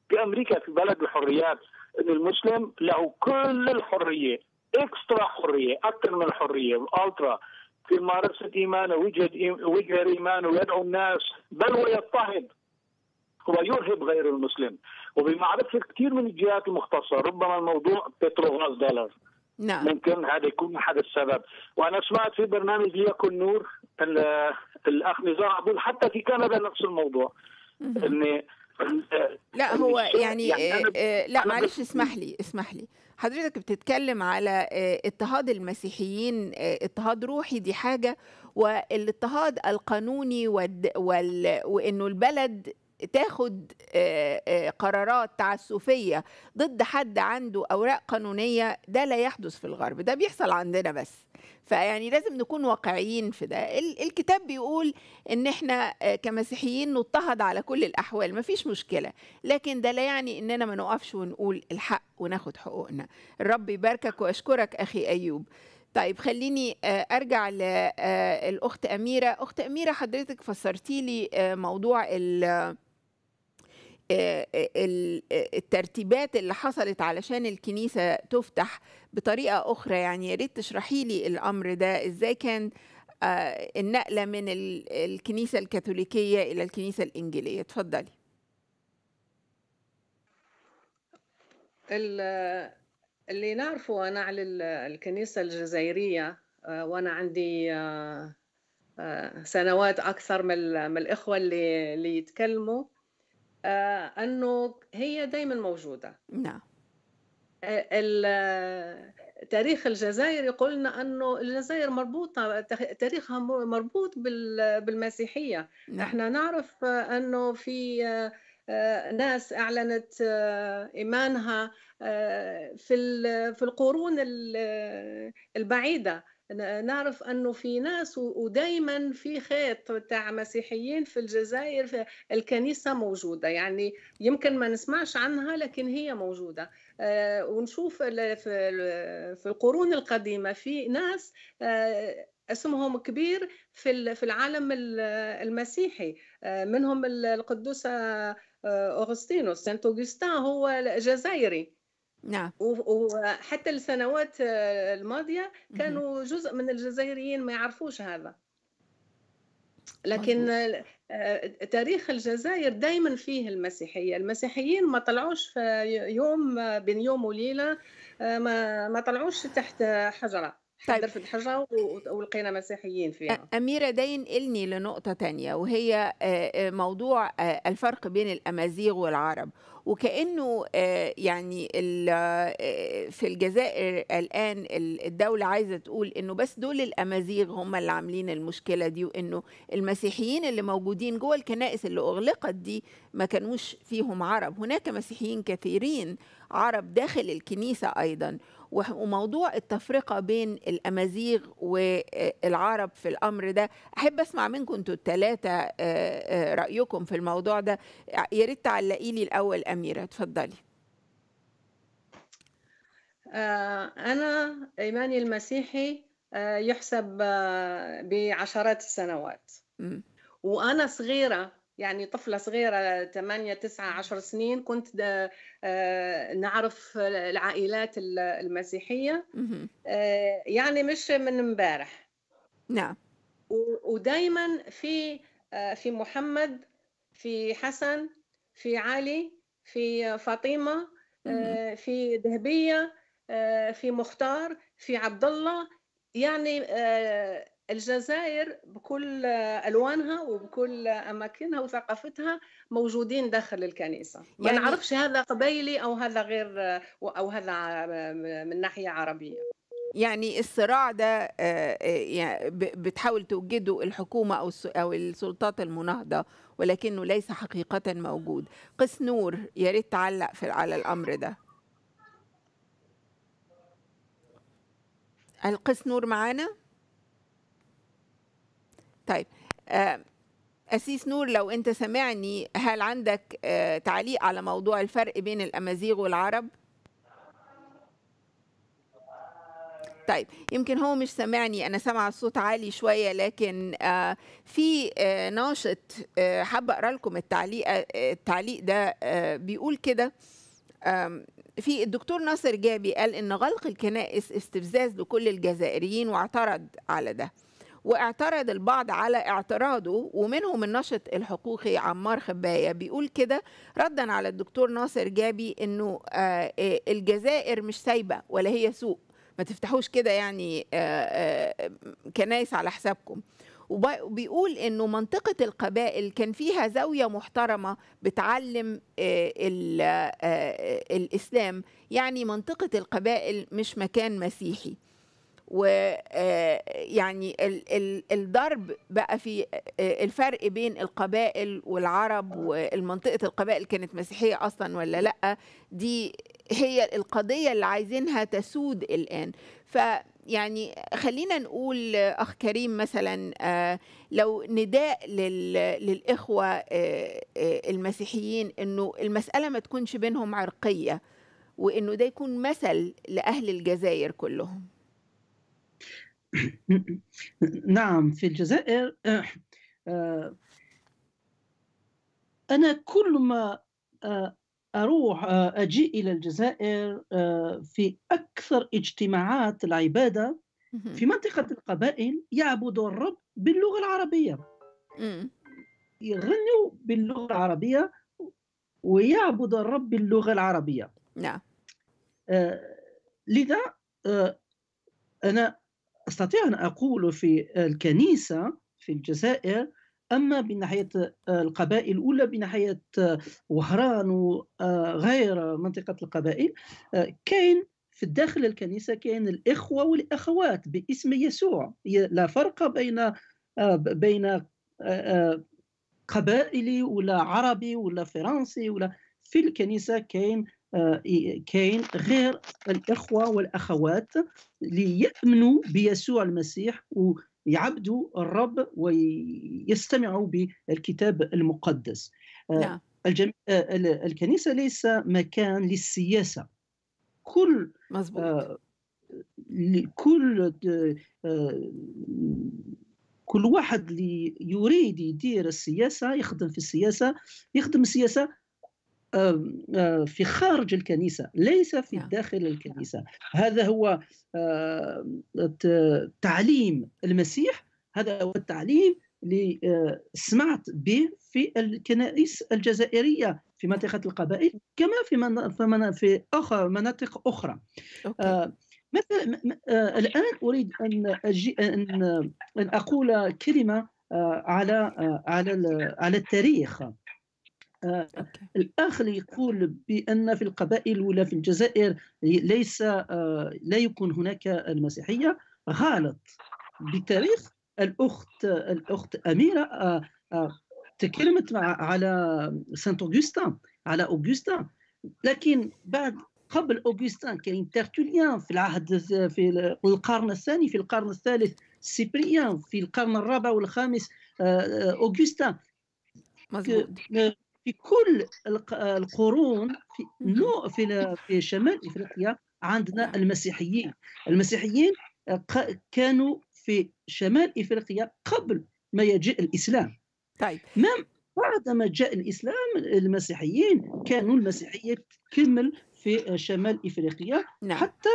في امريكا في بلد الحريات ان المسلم له كل الحريه اكسترا حريه اكثر من الحريه الالترا في ممارسه ايمانه وجهه وجهه ايمانه ويدعو الناس بل ويضطهد ويرهب غير المسلم وبمعرفة كثير من الجهات المختصة ربما الموضوع بتروغاز دولار نعم. ممكن هذا يكون احد السبب وانا سمعت في برنامج ليكن نور الاخ نزار عبد حتى في كندا نفس الموضوع ان لا هو يعني, يعني أنا آه، آه، لا معلش اسمح لي اسمح لي حضرتك بتتكلم على آه، اضطهاد المسيحيين اضطهاد روحي دي حاجه والاضطهاد القانوني وال... وانه البلد تاخد آه، آه، قرارات تعسفيه ضد حد عنده اوراق قانونيه ده لا يحدث في الغرب ده بيحصل عندنا بس فيعني لازم نكون واقعيين في ده الكتاب بيقول ان احنا آه، كمسيحيين نضطهد على كل الاحوال مفيش مشكله لكن ده لا يعني اننا ما نقفش ونقول الحق وناخد حقوقنا الرب يباركك واشكرك اخي ايوب طيب خليني ارجع للاخت اميره اخت اميره حضرتك فسرتي لي موضوع ال آه، آه، آه، الترتيبات اللي حصلت علشان الكنيسة تفتح بطريقة أخرى يعني يا ريت تشرحي لي الأمر ده إزاي كان النقلة من الكنيسة الكاثوليكية إلى الكنيسة الإنجيلية اتفضلي اللي نعرفه أنا على الكنيسة الجزائرية وأنا عندي سنوات أكثر من الإخوة اللي يتكلموا آه، انه هي دائما موجوده نعم آه، تاريخ الجزائر يقول لنا انه الجزائر مربوطه تاريخها مربوط بالمسيحيه نعم. احنا نعرف انه في آه، ناس اعلنت ايمانها في في القرون البعيده نعرف انه في ناس ودائما في خيط تاع مسيحيين في الجزائر في الكنيسه موجوده يعني يمكن ما نسمعش عنها لكن هي موجوده آه، ونشوف في القرون القديمه في ناس آه، اسمهم كبير في في العالم المسيحي آه، منهم القدوس اغسطينوس سانت اوغستان هو جزائري نعم وحتى السنوات الماضيه كانوا جزء من الجزائريين ما يعرفوش هذا لكن آه، تاريخ الجزائر دائما فيه المسيحيه المسيحيين ما طلعوش في يوم بين يوم وليله آه، ما ما طلعوش تحت حجره طيب. حضرت الحجة ولقينا مسيحيين فيها أميرة ده ينقلني لنقطة تانية وهي موضوع الفرق بين الأمازيغ والعرب وكأنه يعني في الجزائر الآن الدولة عايزة تقول إنه بس دول الأمازيغ هم اللي عاملين المشكلة دي وإنه المسيحيين اللي موجودين جوه الكنائس اللي أغلقت دي ما كانوش فيهم عرب هناك مسيحيين كثيرين عرب داخل الكنيسة أيضاً وموضوع التفرقه بين الامازيغ والعرب في الامر ده احب اسمع منكم انتوا الثلاثه آه، آه، رايكم في الموضوع ده يا ريت تعلقي لي الاول اميره اتفضلي آه، أنا إيماني المسيحي يحسب بعشرات السنوات وأنا صغيرة يعني طفلة صغيرة 8 9 10 سنين كنت آه، نعرف العائلات المسيحية آه، يعني مش من امبارح نعم ودائما في آه، في محمد في حسن في علي في فاطمة في ذهبية في مختار في عبد الله يعني الجزائر بكل الوانها وبكل اماكنها وثقافتها موجودين داخل الكنيسه يعني ما نعرفش هذا قبيلي او هذا غير او هذا من ناحيه عربيه يعني الصراع ده آه، آه، بتحاول توجده الحكومه او او السلطات المناهضه ولكنه ليس حقيقه موجود قس نور يا ريت تعلق على الامر ده القس نور معانا طيب آه، أسيس نور لو أنت سامعني هل عندك آه، تعليق على موضوع الفرق بين الأمازيغ والعرب؟ طيب يمكن هو مش سامعني انا سامعه الصوت عالي شويه لكن آه، في ناشط حابه اقرا لكم التعليق التعليق ده بيقول كده في الدكتور ناصر جابي قال ان غلق الكنائس استفزاز لكل الجزائريين واعترض على ده واعترض البعض على اعتراضه ومنهم الناشط الحقوقي عمار خباية بيقول كده ردا على الدكتور ناصر جابي انه آه، آه، الجزائر مش سايبة ولا هي سوق ما تفتحوش كده يعني آه، كنايس على حسابكم وبيقول انه منطقه القبائل كان فيها زاويه محترمه بتعلم الاسلام يعني منطقه القبائل مش مكان مسيحي ويعني آه، الضرب بقى في آه، الفرق بين القبائل والعرب والمنطقة القبائل كانت مسيحية أصلا ولا لأ دي هي القضية اللي عايزينها تسود الآن ف يعني خلينا نقول اخ كريم مثلا آه، لو نداء للاخوه المسيحيين انه المساله ما تكونش بينهم عرقيه وانه ده يكون مثل لاهل الجزائر كلهم نعم في الجزائر آه، آه، أنا كل ما آه، أروح أجي إلى الجزائر في أكثر اجتماعات العبادة في منطقة القبائل يعبد الرب باللغة العربية يغنوا باللغة العربية ويعبد الرب باللغة العربية نعم لذا أنا أستطيع أن أقول في الكنيسة في الجزائر أما بناحية آه، القبائل الأولى بناحية آه، وهران وغير آه، منطقة القبائل كاين في داخل الكنيسة كاين الإخوة والأخوات باسم يسوع لا فرق بين بين قبائلي ولا عربي ولا فرنسي ولا في الكنيسة كاين آه، كاين غير الإخوة والأخوات ليؤمنوا بيسوع المسيح ويعبدوا الرب ويستمعوا بالكتاب المقدس آه، نعم. الجم... آه، الكنيسة ليس مكان للسياسة كل مزبوط. كل كل واحد اللي يريد يدير السياسة يخدم في السياسة يخدم السياسة في خارج الكنيسة ليس في نعم. داخل نعم. الكنيسة هذا هو تعليم المسيح هذا هو التعليم اللي سمعت به في الكنائس الجزائرية في منطقة القبائل كما في في أخر مناطق أخرى مثلا الآن أريد أن أجي أن أن أقول كلمة على على على التاريخ آه، الاخ يقول بان في القبائل ولا في الجزائر ليس آه، لا يكون هناك المسيحيه غلط بتاريخ الاخت الاخت اميره آه، تكلمت مع على سانت اوغستان على اوغستان لكن بعد قبل اوغستان كاين ترتوليان في العهد في القرن الثاني في القرن الثالث سيبريان في القرن الرابع والخامس اوغستان في كل القرون في نوع في في شمال افريقيا عندنا المسيحيين المسيحيين آه، كانوا في شمال افريقيا قبل ما يجيء الاسلام طيب مام بعد ما جاء الاسلام المسيحيين كانوا المسيحيه تكمل في شمال افريقيا نعم. حتى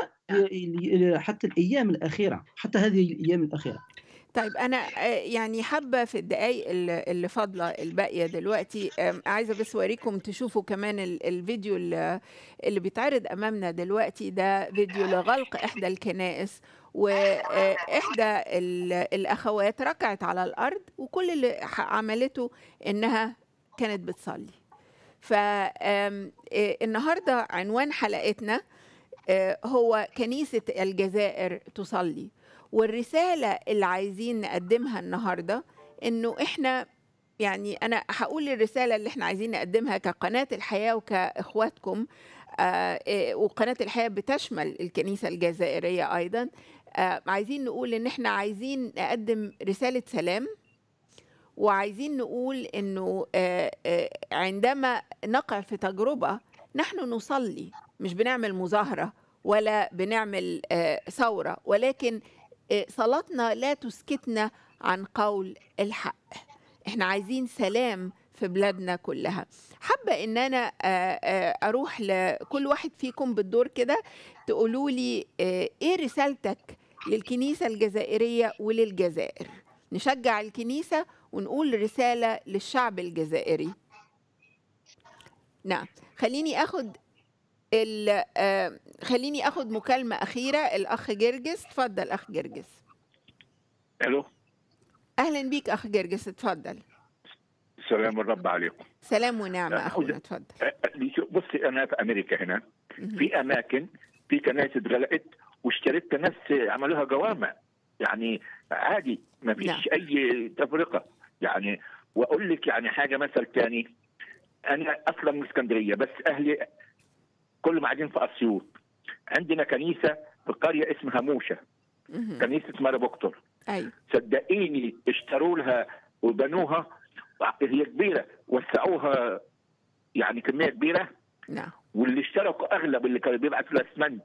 حتى الايام الاخيره حتى هذه الايام الاخيره طيب انا آه، يعني حابه في الدقائق اللي فاضله الباقيه دلوقتي عايزه بس اوريكم تشوفوا كمان الفيديو اللي بيتعرض امامنا دلوقتي ده فيديو لغلق احدى الكنائس واحدى آه، الاخوات ركعت على الارض وكل اللي عملته انها كانت بتصلي فالنهارده آه، عنوان حلقتنا هو كنيسه الجزائر تصلي والرسالة اللي عايزين نقدمها النهاردة إنه إحنا يعني أنا هقول الرسالة اللي إحنا عايزين نقدمها كقناة الحياة وكإخواتكم آه، آه، وقناة الحياة بتشمل الكنيسة الجزائرية أيضا آه، عايزين نقول إن إحنا عايزين نقدم رسالة سلام وعايزين نقول إنه عندما نقع في تجربة نحن نصلي مش بنعمل مظاهرة ولا بنعمل ثورة ولكن إيه، صلاتنا لا تسكتنا عن قول الحق احنا عايزين سلام في بلادنا كلها حابة ان انا آه، آه، اروح لكل واحد فيكم بالدور كده تقولوا لي آه، ايه رسالتك للكنيسة الجزائرية وللجزائر نشجع الكنيسة ونقول رسالة للشعب الجزائري نعم خليني اخد آه، خليني اخد مكالمه اخيره الاخ جرجس اتفضل اخ جرجس الو اهلا بيك اخ جرجس اتفضل سلام الرب عليكم سلام ونعمه اخونا اتفضل آه، آه، بصي انا في امريكا هنا في اماكن في كنائس اتغلقت واشتريت ناس عملوها جوامع يعني عادي ما فيش نعم. اي تفرقه يعني واقول لك يعني حاجه مثل تاني انا اصلا من اسكندريه بس اهلي كلهم قاعدين في اسيوط عندنا كنيسه في قريه اسمها موشه كنيسه ماري بكتور ايوه صدقيني اشتروا لها وبنوها هي كبيره وسعوها يعني كميه كبيره نعم واللي اشتركوا اغلب اللي كانوا بيبعتوا لها اسمنت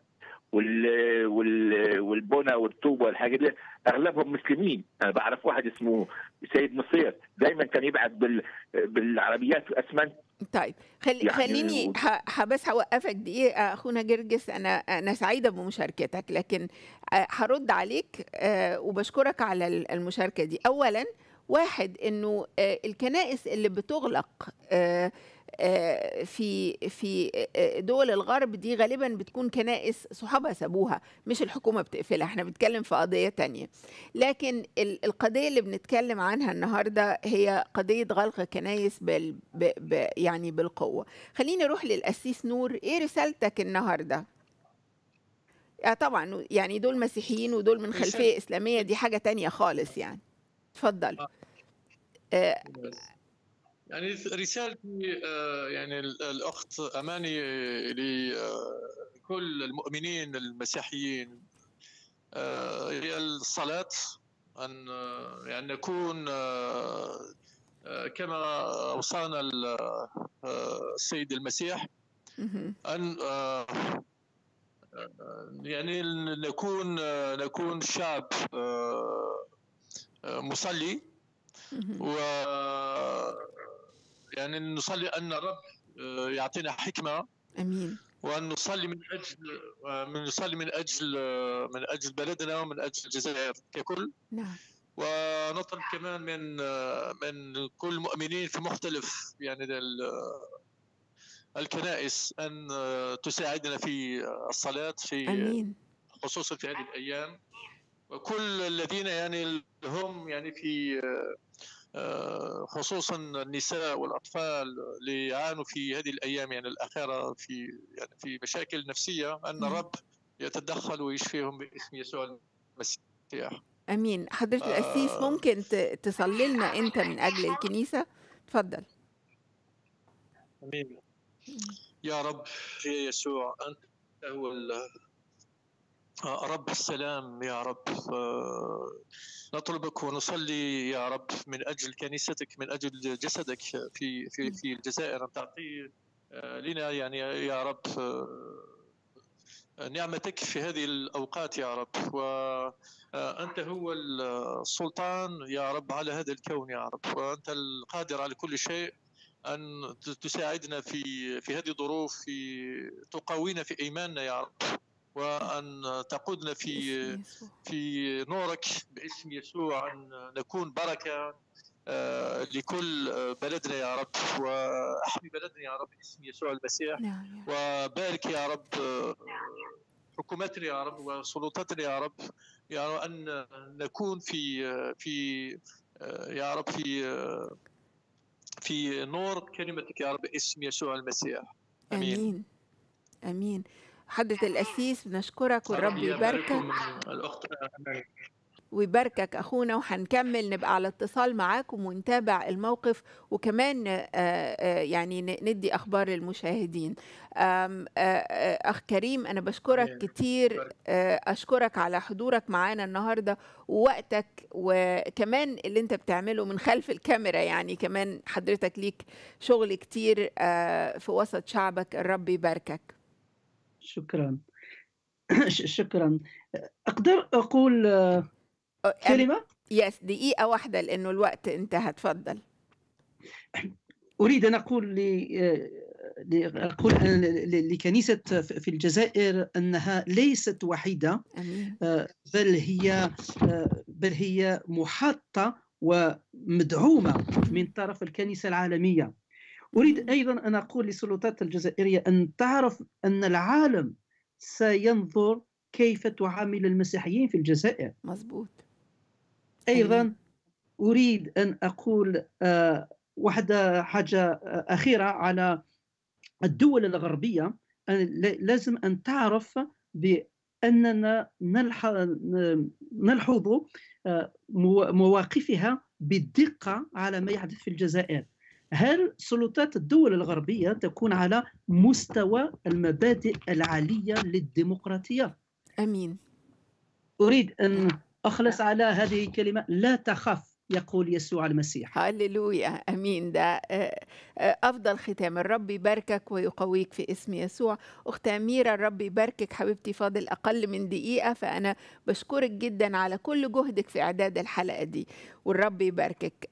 وال وال والبنى والطوبه والحاجات دي اغلبهم مسلمين انا بعرف واحد اسمه سيد مصير دايما كان يبعت بال بالعربيات اسمنت طيب خلي يعني خليني بس هوقفك دقيقه اخونا جرجس انا انا سعيده بمشاركتك لكن آه، هرد عليك آه، وبشكرك على المشاركه دي اولا واحد انه آه، الكنائس اللي بتغلق آه، في في آه، آه، دول الغرب دي غالبا بتكون كنائس صحابها سابوها مش الحكومة بتقفلها احنا بنتكلم في قضية تانية لكن القضية اللي بنتكلم عنها النهاردة هي قضية غلق الكنائس بال ب ب يعني بالقوة خليني اروح للأسيس نور ايه رسالتك النهاردة آه طبعا يعني دول مسيحيين ودول من خلفية إسلامية دي حاجة تانية خالص يعني اتفضل آه يعني رسالتي آه، يعني الاخت اماني آه، لكل آه، المؤمنين المسيحيين هي الصلاه ان يعني نكون كما اوصانا السيد المسيح ان يعني نكون نكون شعب مصلي و يعني نصلي ان الرب آه، يعطينا حكمه امين وان نصلي من اجل آه، من نصلي من اجل آه، من اجل بلدنا ومن اجل الجزائر ككل نعم ونطلب كمان من من كل المؤمنين في مختلف يعني الكنائس ان تساعدنا في الصلاه في امين خصوصا في هذه الايام وكل الذين يعني هم يعني في آه، خصوصا النساء والاطفال اللي يعانوا في هذه الايام يعني الاخيره في يعني في مشاكل نفسيه ان الرب يتدخل ويشفيهم باسم يسوع المسيح امين حضرتك آه. القسيس ممكن تصلي لنا انت من اجل الكنيسه تفضل امين يا رب يا يسوع انت هو آه، رب السلام يا رب نطلبك ونصلي يا رب من اجل كنيستك من اجل جسدك في في في الجزائر ان تعطي آه، لنا يعني يا رب آه، نعمتك في هذه الاوقات يا رب وانت هو السلطان يا رب على هذا الكون يا رب وانت القادر على كل شيء ان تساعدنا في في هذه الظروف في تقوينا في ايماننا يا رب وأن تقودنا في في نورك باسم يسوع أن نكون بركة آه، لكل بلدنا يا رب وأحمي بلدنا يا رب باسم يسوع المسيح نعم، وبارك يا رب آه، حكومتنا يا رب وسلطتنا يا رب يا رب أن نكون في في آه، يا رب في في نور كلمتك يا رب باسم يسوع المسيح امين امين, أمين. حضرة القسيس بنشكرك والرب يباركك الأخت ويباركك اخونا وهنكمل نبقى على اتصال معاكم ونتابع الموقف وكمان آه، آه، يعني ندي اخبار للمشاهدين آه، اخ كريم انا بشكرك كتير اشكرك على حضورك معانا النهارده ووقتك وكمان اللي انت بتعمله من خلف الكاميرا يعني كمان حضرتك ليك شغل كتير في وسط شعبك الرب يباركك شكرا شكرا اقدر اقول آه، يعني كلمه يس دقيقه واحده لانه الوقت انتهى تفضل اريد ان اقول لأقول آه، لكنيسة في الجزائر أنها ليست وحيدة آه، بل هي بل هي محاطة ومدعومة من طرف الكنيسة العالمية أريد أيضا أن أقول للسلطات الجزائرية أن تعرف أن العالم سينظر كيف تعامل المسيحيين في الجزائر مظبوط أيضا أيوة. أريد أن أقول آه، واحدة حاجة آه، أخيرة على الدول الغربية لازم أن تعرف بأننا نلحظ آه، مواقفها بالدقة على ما يحدث في الجزائر هل سلطات الدول الغربية تكون على مستوى المبادئ العالية للديمقراطية أمين أريد أن أخلص على هذه الكلمة لا تخاف يقول يسوع المسيح هللويا امين ده آه، آه، افضل ختام الرب يباركك ويقويك في اسم يسوع اخت اميره الرب يباركك حبيبتي فاضل اقل من دقيقه فانا بشكرك جدا على كل جهدك في اعداد الحلقه دي والرب يباركك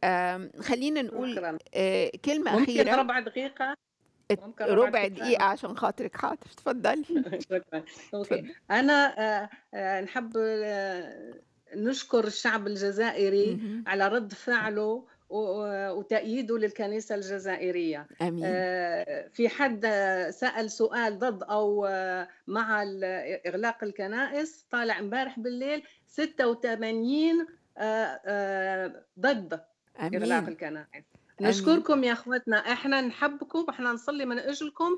خلينا نقول آه، كلمه ممكن اخيره ممكن ربع دقيقه ربع دقيقة عشان خاطرك حاضر تفضلي شكرا اوكي انا نحب نشكر الشعب الجزائري على رد فعله وتأييده للكنيسة الجزائرية أمين. آه، في حد سأل سؤال ضد أو آه، مع إغلاق الكنائس طالع امبارح بالليل 86 آه، ضد أمين. إغلاق الكنائس نشكركم يا اخواتنا احنا نحبكم احنا نصلي من اجلكم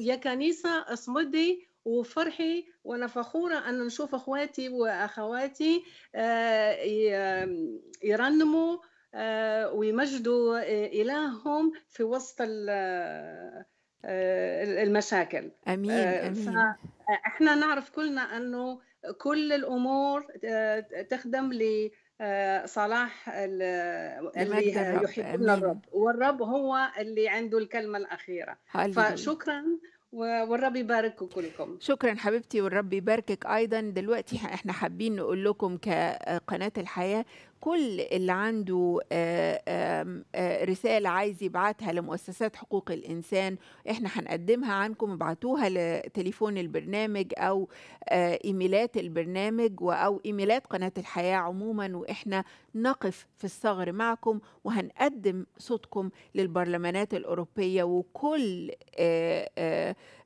يا كنيسه اصمدي وفرحي وانا فخوره ان نشوف اخواتي واخواتي آه، يرنموا آه، ويمجدوا آه، الههم في وسط المشاكل امين امين احنا نعرف كلنا انه كل الامور تخدم ل صلاح اللي يحبنا الرب والرب هو اللي عنده الكلمه الاخيره هللويا. فشكرا والرب يبارككم كلكم شكرا حبيبتي والرب يباركك ايضا دلوقتي احنا حابين نقول لكم كقناه الحياه كل اللي عنده آه، آه، رسالة عايز يبعتها لمؤسسات حقوق الإنسان إحنا هنقدمها عنكم ابعتوها لتليفون البرنامج أو آه، إيميلات البرنامج أو إيميلات قناة الحياة عموما وإحنا نقف في الثغر معكم وهنقدم صوتكم للبرلمانات الأوروبية وكل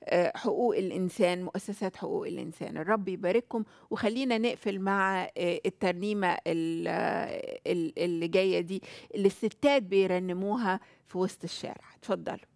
آه، حقوق الإنسان مؤسسات حقوق الإنسان الرب يبارككم وخلينا نقفل مع آه، الترنيمة آه، اللي جاية دي اللي الستات بيرنموها في وسط الشارع اتفضلوا